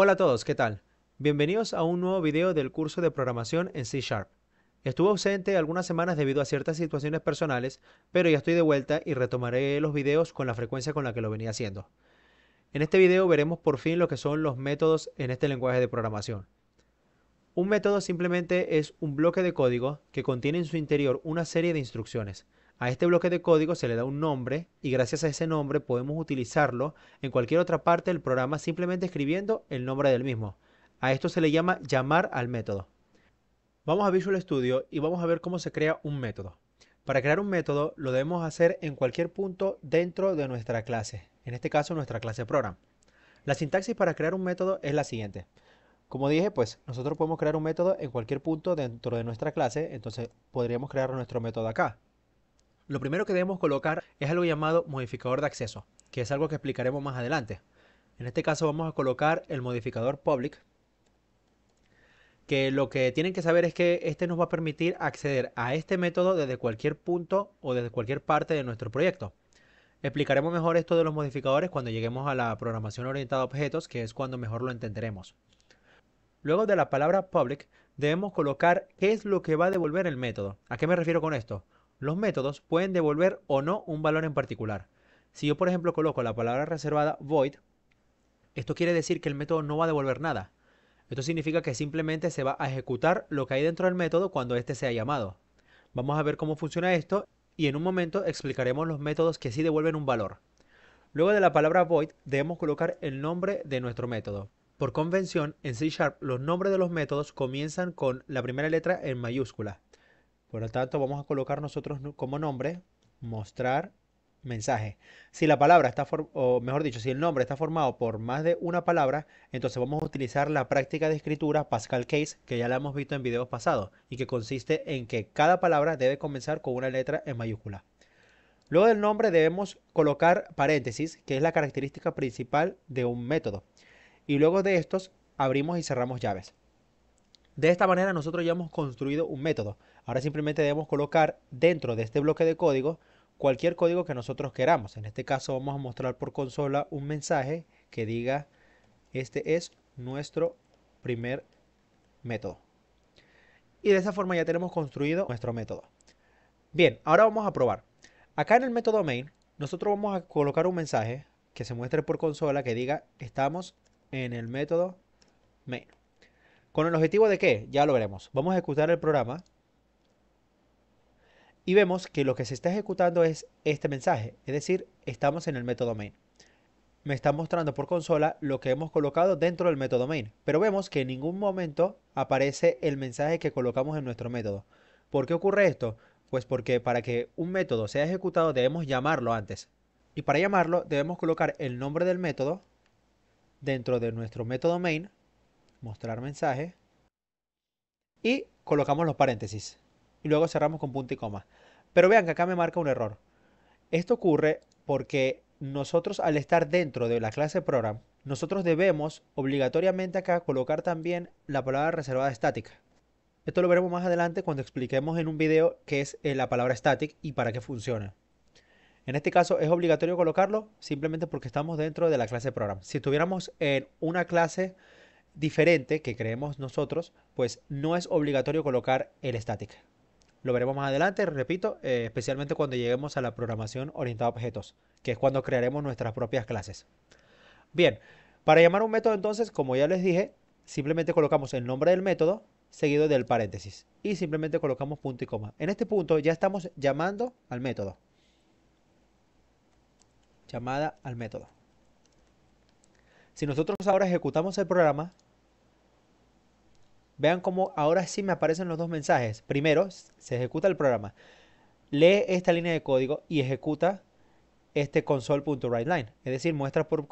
Hola a todos, ¿qué tal? Bienvenidos a un nuevo video del curso de programación en C Sharp. Estuve ausente algunas semanas debido a ciertas situaciones personales, pero ya estoy de vuelta y retomaré los videos con la frecuencia con la que lo venía haciendo. En este video veremos por fin lo que son los métodos en este lenguaje de programación. Un método simplemente es un bloque de código que contiene en su interior una serie de instrucciones. A este bloque de código se le da un nombre y gracias a ese nombre podemos utilizarlo en cualquier otra parte del programa simplemente escribiendo el nombre del mismo. A esto se le llama llamar al método. Vamos a Visual Studio y vamos a ver cómo se crea un método. Para crear un método lo debemos hacer en cualquier punto dentro de nuestra clase, en este caso nuestra clase program. La sintaxis para crear un método es la siguiente. Como dije, pues nosotros podemos crear un método en cualquier punto dentro de nuestra clase, entonces podríamos crear nuestro método acá lo primero que debemos colocar es algo llamado modificador de acceso, que es algo que explicaremos más adelante. En este caso vamos a colocar el modificador public, que lo que tienen que saber es que este nos va a permitir acceder a este método desde cualquier punto o desde cualquier parte de nuestro proyecto. Explicaremos mejor esto de los modificadores cuando lleguemos a la programación orientada a objetos, que es cuando mejor lo entenderemos. Luego de la palabra public, debemos colocar qué es lo que va a devolver el método. ¿A qué me refiero con esto? Los métodos pueden devolver o no un valor en particular. Si yo, por ejemplo, coloco la palabra reservada void, esto quiere decir que el método no va a devolver nada. Esto significa que simplemente se va a ejecutar lo que hay dentro del método cuando éste sea llamado. Vamos a ver cómo funciona esto y en un momento explicaremos los métodos que sí devuelven un valor. Luego de la palabra void debemos colocar el nombre de nuestro método. Por convención, en C Sharp los nombres de los métodos comienzan con la primera letra en mayúscula. Por lo tanto, vamos a colocar nosotros como nombre mostrar mensaje. Si la palabra está, o mejor dicho, si el nombre está formado por más de una palabra, entonces vamos a utilizar la práctica de escritura Pascal Case, que ya la hemos visto en videos pasados, y que consiste en que cada palabra debe comenzar con una letra en mayúscula. Luego del nombre debemos colocar paréntesis, que es la característica principal de un método. Y luego de estos abrimos y cerramos llaves. De esta manera nosotros ya hemos construido un método. Ahora simplemente debemos colocar dentro de este bloque de código cualquier código que nosotros queramos. En este caso vamos a mostrar por consola un mensaje que diga este es nuestro primer método. Y de esa forma ya tenemos construido nuestro método. Bien, ahora vamos a probar. Acá en el método main nosotros vamos a colocar un mensaje que se muestre por consola que diga estamos en el método main. ¿Con el objetivo de qué? Ya lo veremos. Vamos a ejecutar el programa y vemos que lo que se está ejecutando es este mensaje, es decir, estamos en el método main. Me está mostrando por consola lo que hemos colocado dentro del método main, pero vemos que en ningún momento aparece el mensaje que colocamos en nuestro método. ¿Por qué ocurre esto? Pues porque para que un método sea ejecutado debemos llamarlo antes. Y para llamarlo debemos colocar el nombre del método dentro de nuestro método main mostrar mensaje y colocamos los paréntesis y luego cerramos con punto y coma. Pero vean que acá me marca un error. Esto ocurre porque nosotros al estar dentro de la clase program, nosotros debemos obligatoriamente acá colocar también la palabra reservada estática. Esto lo veremos más adelante cuando expliquemos en un video qué es eh, la palabra static y para qué funciona. En este caso es obligatorio colocarlo simplemente porque estamos dentro de la clase program. Si estuviéramos en una clase diferente que creemos nosotros, pues no es obligatorio colocar el static. Lo veremos más adelante, repito, eh, especialmente cuando lleguemos a la programación orientada a objetos, que es cuando crearemos nuestras propias clases. Bien, para llamar un método entonces, como ya les dije, simplemente colocamos el nombre del método seguido del paréntesis y simplemente colocamos punto y coma. En este punto ya estamos llamando al método. Llamada al método. Si nosotros ahora ejecutamos el programa, Vean cómo ahora sí me aparecen los dos mensajes. Primero, se ejecuta el programa. Lee esta línea de código y ejecuta este console.writeLine. Es decir, muestra por,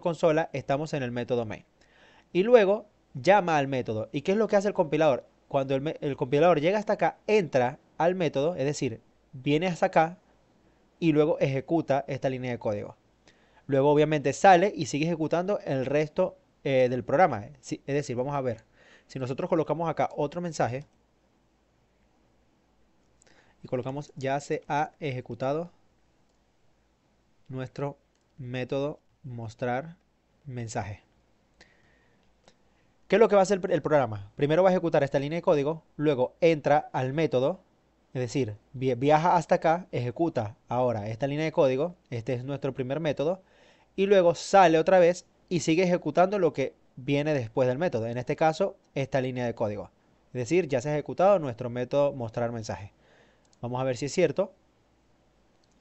consola, estamos en el método main. Y luego llama al método. ¿Y qué es lo que hace el compilador? Cuando el, compilador llega hasta acá, entra al método, es decir, viene hasta acá y luego ejecuta esta línea de código. Luego obviamente sale y sigue ejecutando el resto eh, del programa. Es decir, vamos a ver. Si nosotros colocamos acá otro mensaje y colocamos ya se ha ejecutado nuestro método mostrar mensaje. ¿Qué es lo que va a hacer el programa? Primero va a ejecutar esta línea de código, luego entra al método, es decir, viaja hasta acá, ejecuta ahora esta línea de código, este es nuestro primer método, y luego sale otra vez y sigue ejecutando lo que viene después del método, en este caso esta línea de código. Es decir, ya se ha ejecutado nuestro método mostrar mensaje. Vamos a ver si es cierto.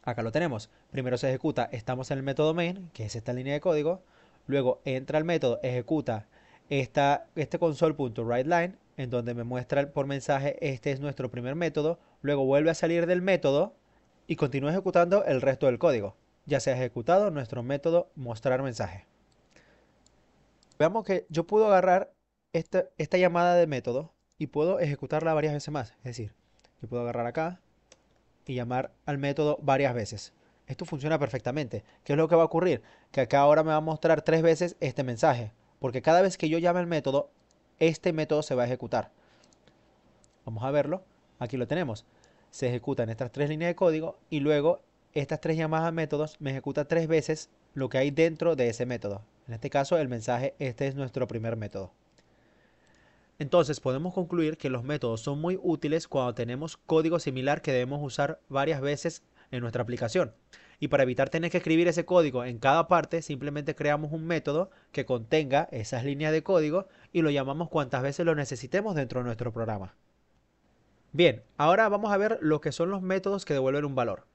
Acá lo tenemos. Primero se ejecuta, estamos en el método main, que es esta línea de código. Luego entra el método, ejecuta esta, este console.writeLine, en donde me muestra por mensaje este es nuestro primer método. Luego vuelve a salir del método y continúa ejecutando el resto del código. Ya se ha ejecutado nuestro método mostrar mensaje. Veamos que yo puedo agarrar esta, llamada de método y puedo ejecutarla varias veces más. Es decir, yo puedo agarrar acá y llamar al método varias veces. Esto funciona perfectamente. ¿Qué es lo que va a ocurrir? Que acá ahora me va a mostrar tres veces este mensaje. Porque cada vez que yo llame al método, este método se va a ejecutar. Vamos a verlo. Aquí lo tenemos. Se ejecutan estas tres líneas de código y luego estas tres llamadas a métodos me ejecuta tres veces lo que hay dentro de ese método. En este caso, el mensaje, este es nuestro primer método. Entonces podemos concluir que los métodos son muy útiles cuando tenemos código similar que debemos usar varias veces en nuestra aplicación. Y para evitar tener que escribir ese código en cada parte, simplemente creamos un método que contenga esas líneas de código y lo llamamos cuantas veces lo necesitemos dentro de nuestro programa. Bien, ahora vamos a ver lo que son los métodos que devuelven un valor.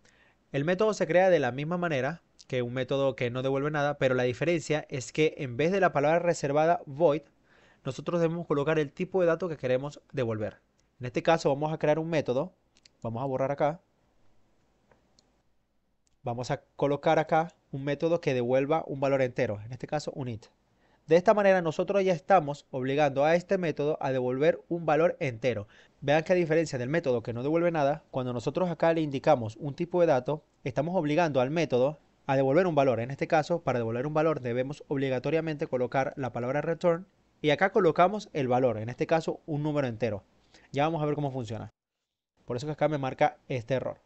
El método se crea de la misma manera, que un método que no devuelve nada, pero la diferencia es que en vez de la palabra reservada void, nosotros debemos colocar el tipo de dato que queremos devolver. En este caso vamos a crear un método, vamos a borrar acá, vamos a colocar acá un método que devuelva un valor entero, en este caso un int. De esta manera nosotros ya estamos obligando a este método a devolver un valor entero. Vean que a diferencia del método que no devuelve nada, cuando nosotros acá le indicamos un tipo de dato, estamos obligando al método a devolver un valor. En este caso, para devolver un valor debemos obligatoriamente colocar la palabra return y acá colocamos el valor, en este caso un número entero. Ya vamos a ver cómo funciona. Por eso que acá me marca este error.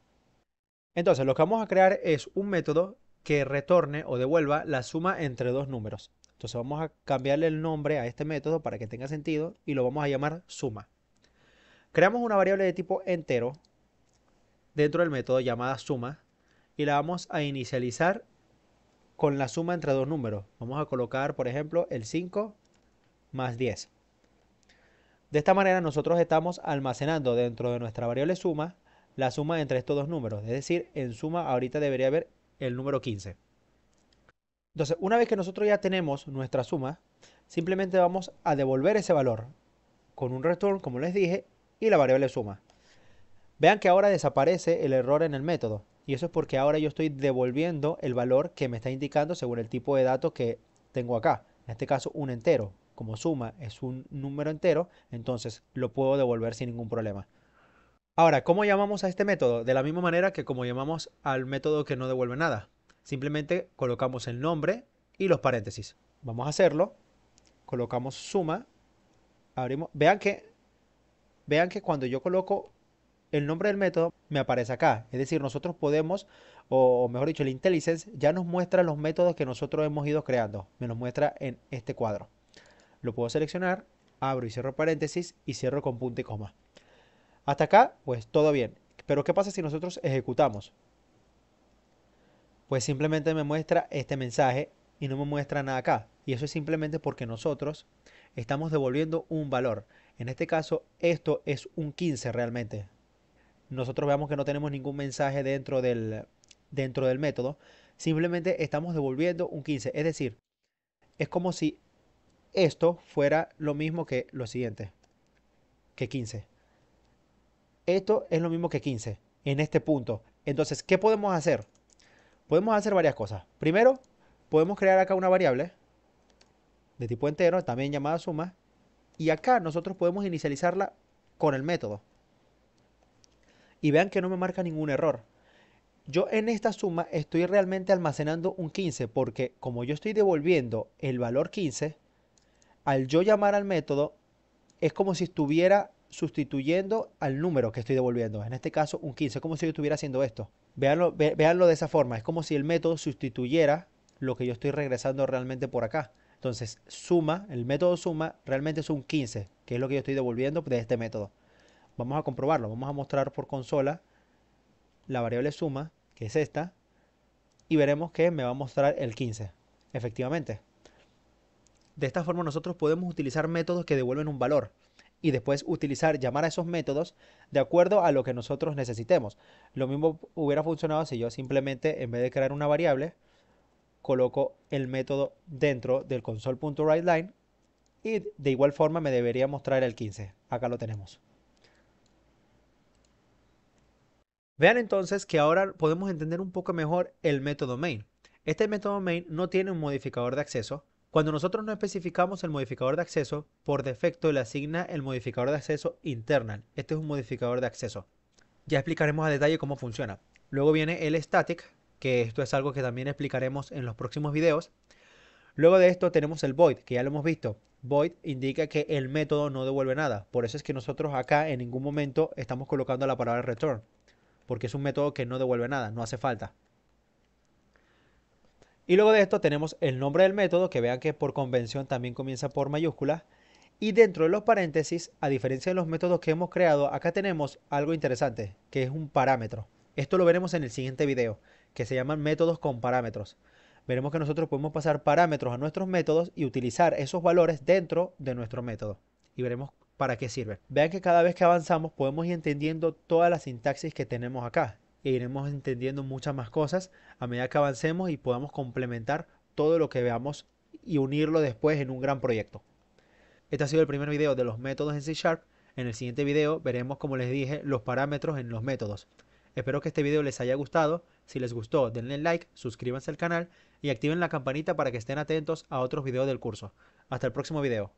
Entonces, lo que vamos a crear es un método que retorne o devuelva la suma entre dos números. Entonces vamos a cambiarle el nombre a este método para que tenga sentido y lo vamos a llamar suma. Creamos una variable de tipo entero dentro del método llamada suma y la vamos a inicializar con la suma entre dos números. Vamos a colocar, por ejemplo, el 5 más 10. De esta manera nosotros estamos almacenando dentro de nuestra variable suma la suma entre estos dos números. Es decir, en suma ahorita debería haber el número 15. Entonces, una vez que nosotros ya tenemos nuestra suma, simplemente vamos a devolver ese valor con un return, como les dije, y la variable suma. Vean que ahora desaparece el error en el método. Y eso es porque ahora yo estoy devolviendo el valor que me está indicando según el tipo de dato que tengo acá. En este caso, un entero. Como suma es un número entero, entonces lo puedo devolver sin ningún problema. Ahora, ¿cómo llamamos a este método? De la misma manera que como llamamos al método que no devuelve nada. Simplemente colocamos el nombre y los paréntesis. Vamos a hacerlo. Colocamos suma. Abrimos. Vean que, vean que cuando yo coloco el nombre del método me aparece acá. Es decir, nosotros podemos, o mejor dicho, el IntelliSense ya nos muestra los métodos que nosotros hemos ido creando. Me los muestra en este cuadro. Lo puedo seleccionar, abro y cierro paréntesis y cierro con punto y coma. Hasta acá, pues todo bien. Pero ¿qué pasa si nosotros ejecutamos? Pues simplemente me muestra este mensaje y no me muestra nada acá. Y eso es simplemente porque nosotros estamos devolviendo un valor. En este caso, esto es un 15 realmente nosotros veamos que no tenemos ningún mensaje dentro del, dentro del método, simplemente estamos devolviendo un 15. Es decir, es como si esto fuera lo mismo que lo siguiente, que 15. Esto es lo mismo que 15 en este punto. Entonces, ¿qué podemos hacer? Podemos hacer varias cosas. Primero, podemos crear acá una variable de tipo entero, también llamada suma, y acá nosotros podemos inicializarla con el método y vean que no me marca ningún error. Yo en esta suma estoy realmente almacenando un 15 porque como yo estoy devolviendo el valor 15, al yo llamar al método es como si estuviera sustituyendo al número que estoy devolviendo, en este caso un 15, como si yo estuviera haciendo esto. Veanlo, veanlo de esa forma, es como si el método sustituyera lo que yo estoy regresando realmente por acá. Entonces, suma, el método suma realmente es un 15, que es lo que yo estoy devolviendo de este método. Vamos a comprobarlo, vamos a mostrar por consola la variable suma, que es esta, y veremos que me va a mostrar el 15, efectivamente. De esta forma nosotros podemos utilizar métodos que devuelven un valor y después utilizar, llamar a esos métodos de acuerdo a lo que nosotros necesitemos. Lo mismo hubiera funcionado si yo simplemente, en vez de crear una variable, coloco el método dentro del console.WriteLine y de igual forma me debería mostrar el 15. Acá lo tenemos. Vean entonces que ahora podemos entender un poco mejor el método main. Este método main no tiene un modificador de acceso. Cuando nosotros no especificamos el modificador de acceso, por defecto le asigna el modificador de acceso internal. Este es un modificador de acceso. Ya explicaremos a detalle cómo funciona. Luego viene el static, que esto es algo que también explicaremos en los próximos videos. Luego de esto tenemos el void, que ya lo hemos visto. Void indica que el método no devuelve nada. Por eso es que nosotros acá en ningún momento estamos colocando la palabra return porque es un método que no devuelve nada, no hace falta. Y luego de esto tenemos el nombre del método, que vean que por convención también comienza por mayúscula, Y dentro de los paréntesis, a diferencia de los métodos que hemos creado, acá tenemos algo interesante, que es un parámetro. Esto lo veremos en el siguiente video, que se llaman métodos con parámetros. Veremos que nosotros podemos pasar parámetros a nuestros métodos y utilizar esos valores dentro de nuestro método. Y veremos para qué sirve? Vean que cada vez que avanzamos podemos ir entendiendo todas las sintaxis que tenemos acá e iremos entendiendo muchas más cosas a medida que avancemos y podamos complementar todo lo que veamos y unirlo después en un gran proyecto. Este ha sido el primer video de los métodos en C Sharp. En el siguiente video veremos, como les dije, los parámetros en los métodos. Espero que este video les haya gustado. Si les gustó, denle like, suscríbanse al canal y activen la campanita para que estén atentos a otros videos del curso. Hasta el próximo video.